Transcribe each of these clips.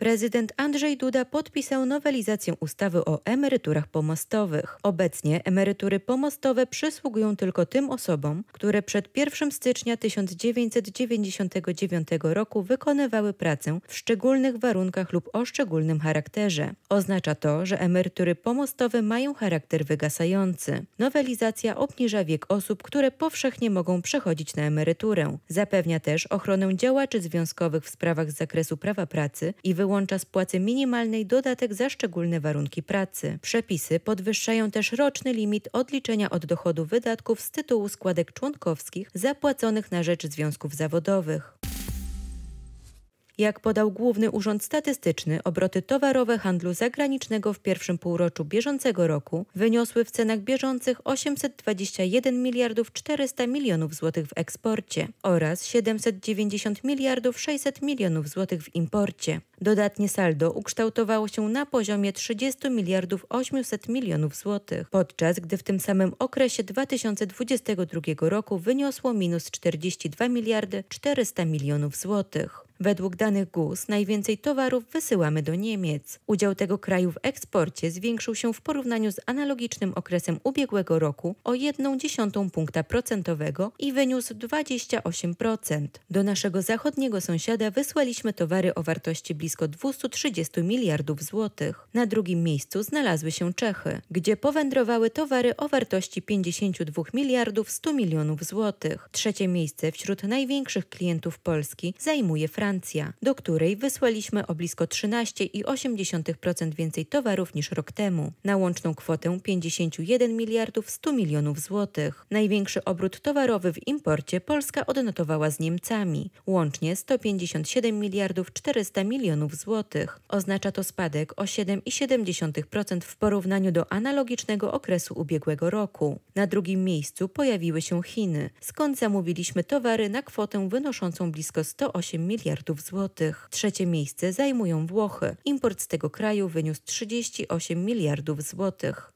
prezydent Andrzej Duda podpisał nowelizację ustawy o emeryturach pomostowych. Obecnie emerytury pomostowe przysługują tylko tym osobom, które przed 1 stycznia 1999 roku wykonywały pracę w szczególnych warunkach lub o szczególnym charakterze. Oznacza to, że emerytury pomostowe mają charakter wygasający. Nowelizacja obniża wiek osób, które powszechnie mogą przechodzić na emeryturę. Zapewnia też ochronę działaczy związkowych w sprawach z zakresu prawa pracy i wyłączenia wyłącza z płacy minimalnej dodatek za szczególne warunki pracy. Przepisy podwyższają też roczny limit odliczenia od dochodu wydatków z tytułu składek członkowskich zapłaconych na rzecz związków zawodowych. Jak podał Główny Urząd Statystyczny, obroty towarowe handlu zagranicznego w pierwszym półroczu bieżącego roku wyniosły w cenach bieżących 821 miliardów 400 milionów złotych w eksporcie oraz 790 miliardów 600 milionów złotych w imporcie. Dodatnie saldo ukształtowało się na poziomie 30 miliardów 800 milionów złotych, podczas gdy w tym samym okresie 2022 roku wyniosło minus 42 miliardy 400 milionów złotych. Według danych GUS najwięcej towarów wysyłamy do Niemiec. Udział tego kraju w eksporcie zwiększył się w porównaniu z analogicznym okresem ubiegłego roku o 1,1 punkta procentowego i wyniósł 28%. Do naszego zachodniego sąsiada wysłaliśmy towary o wartości blisko 230 miliardów złotych. Na drugim miejscu znalazły się Czechy, gdzie powędrowały towary o wartości 52 miliardów 100 milionów złotych. Trzecie miejsce wśród największych klientów Polski zajmuje Francja. Francja, do której wysłaliśmy o blisko 13,8% więcej towarów niż rok temu, na łączną kwotę 51 miliardów 100 milionów złotych. Największy obrót towarowy w imporcie Polska odnotowała z Niemcami, łącznie 157 miliardów 400 milionów złotych. Oznacza to spadek o 7,7% w porównaniu do analogicznego okresu ubiegłego roku. Na drugim miejscu pojawiły się Chiny, skąd zamówiliśmy towary na kwotę wynoszącą blisko 108 miliardów miliardów złotych. Trzecie miejsce zajmują Włochy. Import z tego kraju wyniósł 38 miliardów złotych.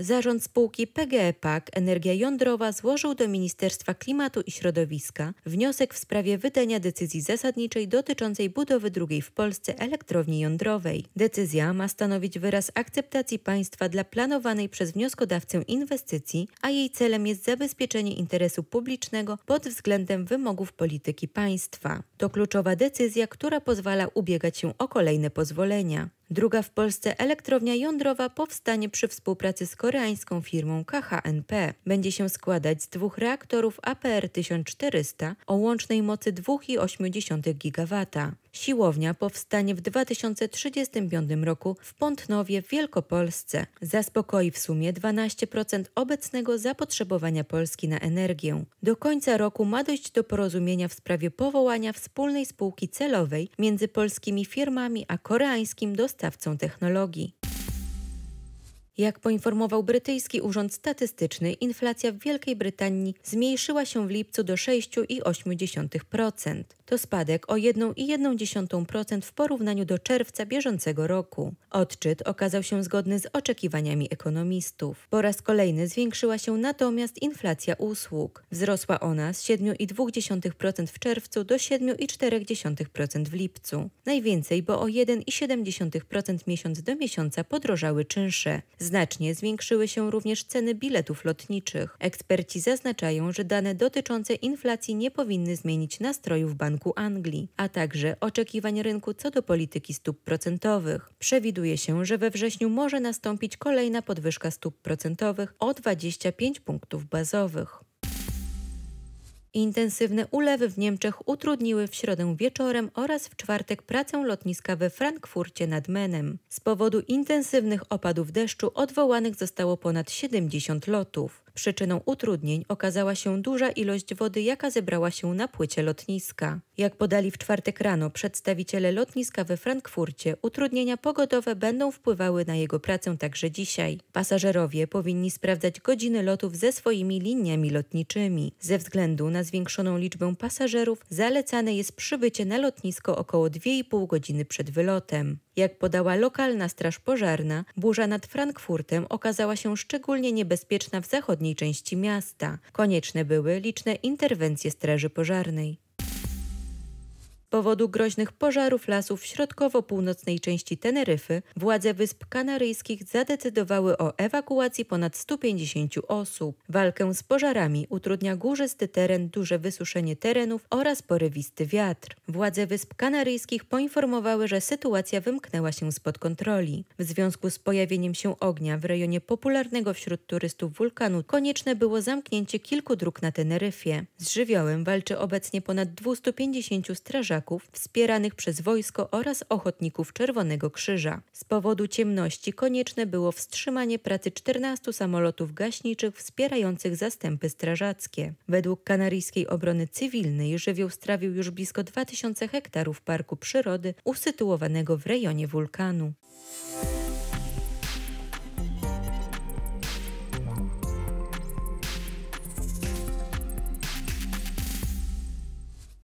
Zarząd spółki PGE PAK Energia Jądrowa złożył do Ministerstwa Klimatu i Środowiska wniosek w sprawie wydania decyzji zasadniczej dotyczącej budowy drugiej w Polsce elektrowni jądrowej. Decyzja ma stanowić wyraz akceptacji państwa dla planowanej przez wnioskodawcę inwestycji, a jej celem jest zabezpieczenie interesu publicznego pod względem wymogów polityki państwa. To kluczowa decyzja, która pozwala ubiegać się o kolejne pozwolenia. Druga w Polsce elektrownia jądrowa powstanie przy współpracy z koreańską firmą KHNP. Będzie się składać z dwóch reaktorów APR 1400 o łącznej mocy 2,8 GW. Siłownia powstanie w 2035 roku w Pątnowie w Wielkopolsce. Zaspokoi w sumie 12% obecnego zapotrzebowania Polski na energię. Do końca roku ma dojść do porozumienia w sprawie powołania wspólnej spółki celowej między polskimi firmami a koreańskim dostawcą technologii. Jak poinformował brytyjski Urząd Statystyczny, inflacja w Wielkiej Brytanii zmniejszyła się w lipcu do 6,8%. To spadek o 1,1% w porównaniu do czerwca bieżącego roku. Odczyt okazał się zgodny z oczekiwaniami ekonomistów. Po raz kolejny zwiększyła się natomiast inflacja usług. Wzrosła ona z 7,2% w czerwcu do 7,4% w lipcu. Najwięcej, bo o 1,7% miesiąc do miesiąca podrożały czynsze. Znacznie zwiększyły się również ceny biletów lotniczych. Eksperci zaznaczają, że dane dotyczące inflacji nie powinny zmienić nastrojów banków rynku Anglii, a także oczekiwań rynku co do polityki stóp procentowych. Przewiduje się, że we wrześniu może nastąpić kolejna podwyżka stóp procentowych o 25 punktów bazowych. Intensywne ulewy w Niemczech utrudniły w środę wieczorem oraz w czwartek pracę lotniska we Frankfurcie nad Menem. Z powodu intensywnych opadów deszczu odwołanych zostało ponad 70 lotów. Przyczyną utrudnień okazała się duża ilość wody, jaka zebrała się na płycie lotniska. Jak podali w czwartek rano przedstawiciele lotniska we Frankfurcie, utrudnienia pogodowe będą wpływały na jego pracę także dzisiaj. Pasażerowie powinni sprawdzać godziny lotów ze swoimi liniami lotniczymi. Ze względu na zwiększoną liczbę pasażerów zalecane jest przybycie na lotnisko około 2,5 godziny przed wylotem. Jak podała lokalna straż pożarna, burza nad Frankfurtem okazała się szczególnie niebezpieczna w zachodniej zachodniej części miasta. Konieczne były liczne interwencje straży pożarnej powodu groźnych pożarów lasów w środkowo-północnej części Teneryfy władze Wysp Kanaryjskich zadecydowały o ewakuacji ponad 150 osób. Walkę z pożarami utrudnia górzysty teren, duże wysuszenie terenów oraz porywisty wiatr. Władze Wysp Kanaryjskich poinformowały, że sytuacja wymknęła się spod kontroli. W związku z pojawieniem się ognia w rejonie popularnego wśród turystów wulkanu konieczne było zamknięcie kilku dróg na Teneryfie. Z żywiołem walczy obecnie ponad 250 strażaków strażaków wspieranych przez wojsko oraz ochotników Czerwonego Krzyża. Z powodu ciemności konieczne było wstrzymanie pracy 14 samolotów gaśniczych wspierających zastępy strażackie. Według kanaryjskiej obrony cywilnej żywioł strawił już blisko 2000 hektarów parku przyrody usytuowanego w rejonie wulkanu.